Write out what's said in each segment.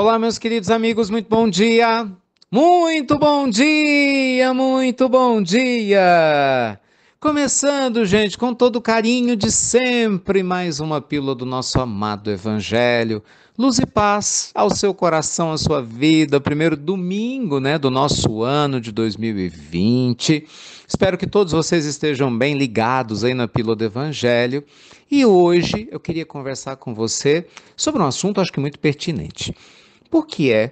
Olá, meus queridos amigos, muito bom dia. Muito bom dia, muito bom dia. Começando, gente, com todo o carinho de sempre, mais uma pílula do nosso amado Evangelho. Luz e paz ao seu coração, à sua vida. Primeiro domingo, né, do nosso ano de 2020. Espero que todos vocês estejam bem ligados aí na pílula do Evangelho. E hoje eu queria conversar com você sobre um assunto acho que muito pertinente. Por que é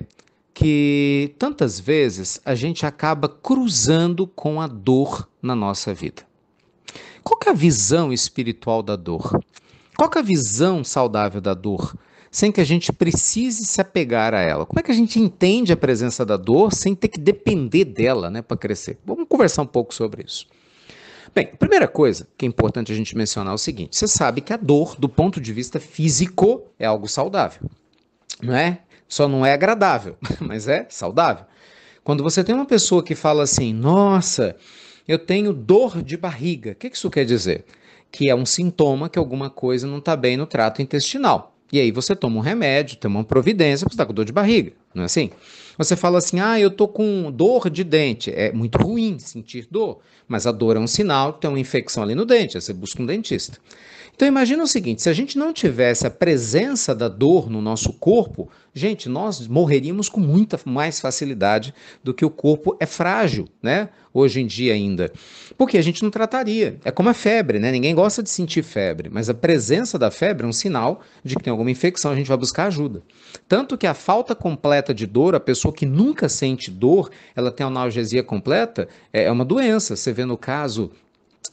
que tantas vezes a gente acaba cruzando com a dor na nossa vida? Qual é a visão espiritual da dor? Qual é a visão saudável da dor? Sem que a gente precise se apegar a ela. Como é que a gente entende a presença da dor sem ter que depender dela né, para crescer? Vamos conversar um pouco sobre isso. Bem, a primeira coisa que é importante a gente mencionar é o seguinte: você sabe que a dor, do ponto de vista físico, é algo saudável. Não é? Só não é agradável, mas é saudável. Quando você tem uma pessoa que fala assim, nossa, eu tenho dor de barriga, o que isso quer dizer? Que é um sintoma que alguma coisa não está bem no trato intestinal. E aí você toma um remédio, toma uma providência, porque você está com dor de barriga não é assim? Você fala assim, ah, eu tô com dor de dente. É muito ruim sentir dor, mas a dor é um sinal que tem uma infecção ali no dente, você busca um dentista. Então imagina o seguinte, se a gente não tivesse a presença da dor no nosso corpo, gente, nós morreríamos com muita mais facilidade do que o corpo é frágil, né? Hoje em dia ainda. Porque a gente não trataria. É como a febre, né? Ninguém gosta de sentir febre, mas a presença da febre é um sinal de que tem alguma infecção, a gente vai buscar ajuda. Tanto que a falta completa completa de dor, a pessoa que nunca sente dor, ela tem analgesia completa, é, é uma doença. Você vê no caso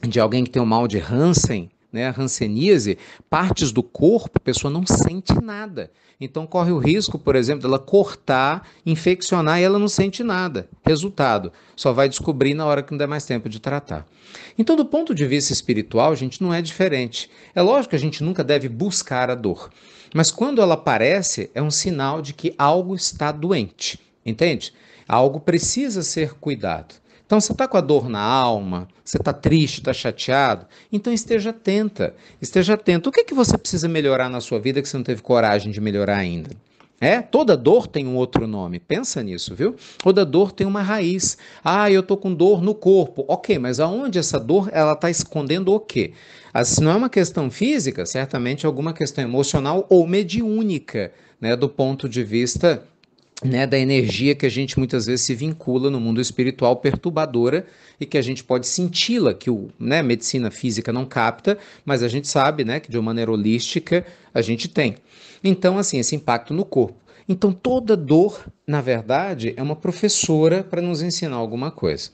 de alguém que tem o mal de Hansen, né, hanseníase, partes do corpo a pessoa não sente nada. Então corre o risco, por exemplo, dela cortar, infeccionar e ela não sente nada. Resultado, só vai descobrir na hora que não der mais tempo de tratar. Então, do ponto de vista espiritual, a gente não é diferente. É lógico que a gente nunca deve buscar a dor, mas quando ela aparece, é um sinal de que algo está doente, entende? Algo precisa ser cuidado. Então, você está com a dor na alma, você está triste, está chateado, então esteja atenta, esteja atento. O que, é que você precisa melhorar na sua vida que você não teve coragem de melhorar ainda? É, toda dor tem um outro nome. Pensa nisso, viu? Toda dor tem uma raiz. Ah, eu tô com dor no corpo. OK, mas aonde essa dor ela está escondendo o quê? Se não é uma questão física, certamente é alguma questão emocional ou mediúnica, né, do ponto de vista né, da energia que a gente muitas vezes se vincula no mundo espiritual perturbadora e que a gente pode senti-la, que o, né, a medicina física não capta, mas a gente sabe né, que de uma maneira holística a gente tem. Então, assim, esse impacto no corpo. Então, toda dor, na verdade, é uma professora para nos ensinar alguma coisa.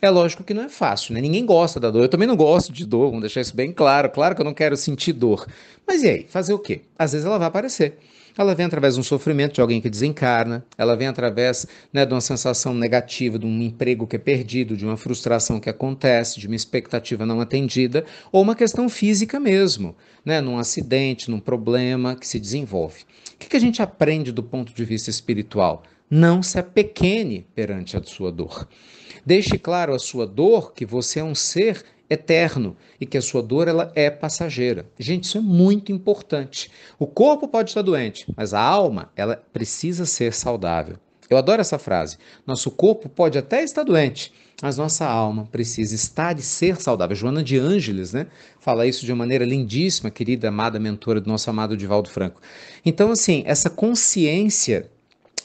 É lógico que não é fácil, né? Ninguém gosta da dor. Eu também não gosto de dor, vamos deixar isso bem claro. Claro que eu não quero sentir dor. Mas e aí? Fazer o quê? Às vezes ela vai aparecer. Ela vem através de um sofrimento de alguém que desencarna, ela vem através né, de uma sensação negativa, de um emprego que é perdido, de uma frustração que acontece, de uma expectativa não atendida, ou uma questão física mesmo, né, num acidente, num problema que se desenvolve. O que, que a gente aprende do ponto de vista espiritual? Não se apequene perante a sua dor. Deixe claro a sua dor que você é um ser eterno e que a sua dor ela é passageira. Gente, isso é muito importante. O corpo pode estar doente, mas a alma ela precisa ser saudável. Eu adoro essa frase. Nosso corpo pode até estar doente, mas nossa alma precisa estar e ser saudável. Joana de Ângeles, né? Fala isso de uma maneira lindíssima, querida, amada mentora do nosso amado Divaldo Franco. Então, assim, essa consciência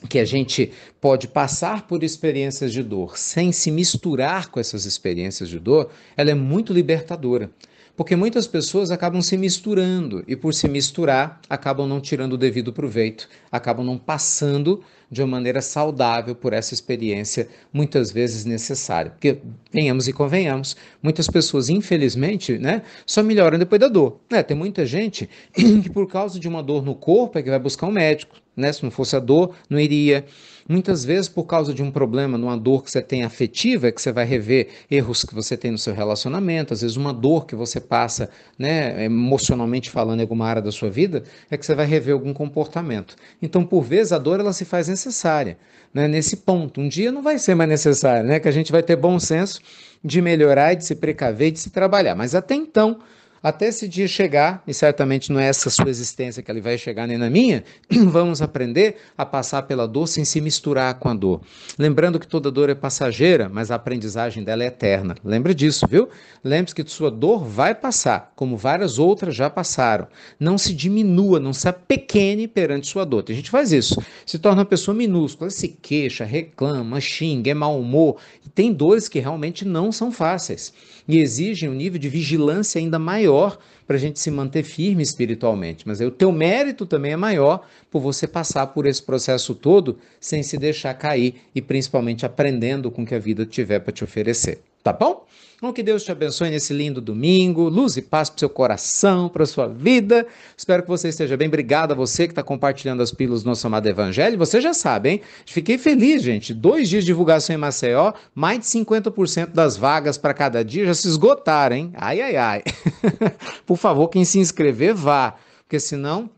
que a gente pode passar por experiências de dor sem se misturar com essas experiências de dor, ela é muito libertadora. Porque muitas pessoas acabam se misturando e, por se misturar, acabam não tirando o devido proveito, acabam não passando de uma maneira saudável por essa experiência muitas vezes necessária. Porque, venhamos e convenhamos, muitas pessoas, infelizmente, né, só melhoram depois da dor. Né? Tem muita gente que, por causa de uma dor no corpo, é que vai buscar um médico. Né? Se não fosse a dor, não iria. Muitas vezes, por causa de um problema, de uma dor que você tem afetiva, é que você vai rever erros que você tem no seu relacionamento, às vezes uma dor que você passa, né, emocionalmente falando, em alguma área da sua vida, é que você vai rever algum comportamento. Então, por vezes, a dor ela se faz necessária né, nesse ponto. Um dia não vai ser mais necessária, né, que a gente vai ter bom senso de melhorar, de se precaver, de se trabalhar. Mas até então, até esse dia chegar, e certamente não é essa sua existência que ele vai chegar nem na minha, vamos aprender a passar pela dor sem se misturar com a dor. Lembrando que toda dor é passageira, mas a aprendizagem dela é eterna. Lembre disso, viu? Lembre-se que sua dor vai passar, como várias outras já passaram. Não se diminua, não se apequene perante sua dor. Tem gente que faz isso. Se torna uma pessoa minúscula, se queixa, reclama, xinga, é mau humor. E tem dores que realmente não são fáceis e exigem um nível de vigilância ainda maior maior para a gente se manter firme espiritualmente, mas aí o teu mérito também é maior por você passar por esse processo todo sem se deixar cair e principalmente aprendendo com o que a vida tiver para te oferecer tá bom? Então, que Deus te abençoe nesse lindo domingo, luz e paz para seu coração, para sua vida. Espero que você esteja bem. Obrigado a você que está compartilhando as pílulas do nosso amado Evangelho. Você já sabe, hein? Fiquei feliz, gente. Dois dias de divulgação em Maceió, mais de 50% das vagas para cada dia já se esgotaram, hein? Ai, ai, ai. Por favor, quem se inscrever, vá, porque senão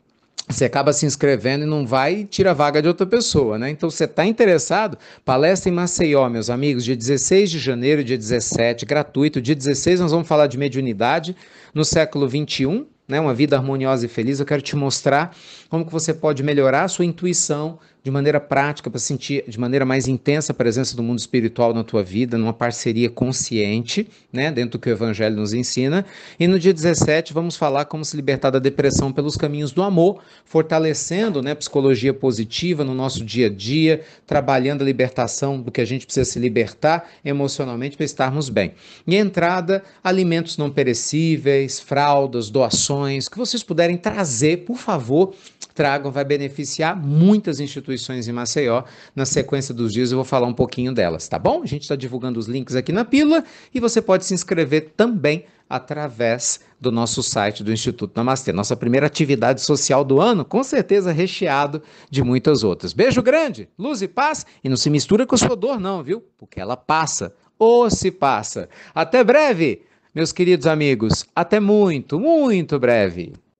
você acaba se inscrevendo e não vai e tira a vaga de outra pessoa, né? Então, você está interessado, palestra em Maceió, meus amigos, dia 16 de janeiro, dia 17, gratuito. Dia 16 nós vamos falar de mediunidade no século 21, né? Uma vida harmoniosa e feliz. Eu quero te mostrar como que você pode melhorar a sua intuição, de maneira prática para sentir de maneira mais intensa a presença do mundo espiritual na tua vida, numa parceria consciente, né, dentro do que o evangelho nos ensina. E no dia 17 vamos falar como se libertar da depressão pelos caminhos do amor, fortalecendo, né, psicologia positiva no nosso dia a dia, trabalhando a libertação do que a gente precisa se libertar emocionalmente para estarmos bem. E entrada, alimentos não perecíveis, fraldas, doações, que vocês puderem trazer, por favor, tragam, vai beneficiar muitas instituições instituições em Maceió. Na sequência dos dias eu vou falar um pouquinho delas, tá bom? A gente está divulgando os links aqui na pílula e você pode se inscrever também através do nosso site do Instituto Namastê. Nossa primeira atividade social do ano, com certeza recheado de muitas outras. Beijo grande, luz e paz, e não se mistura com o sua dor não, viu? Porque ela passa, ou se passa. Até breve, meus queridos amigos, até muito, muito breve.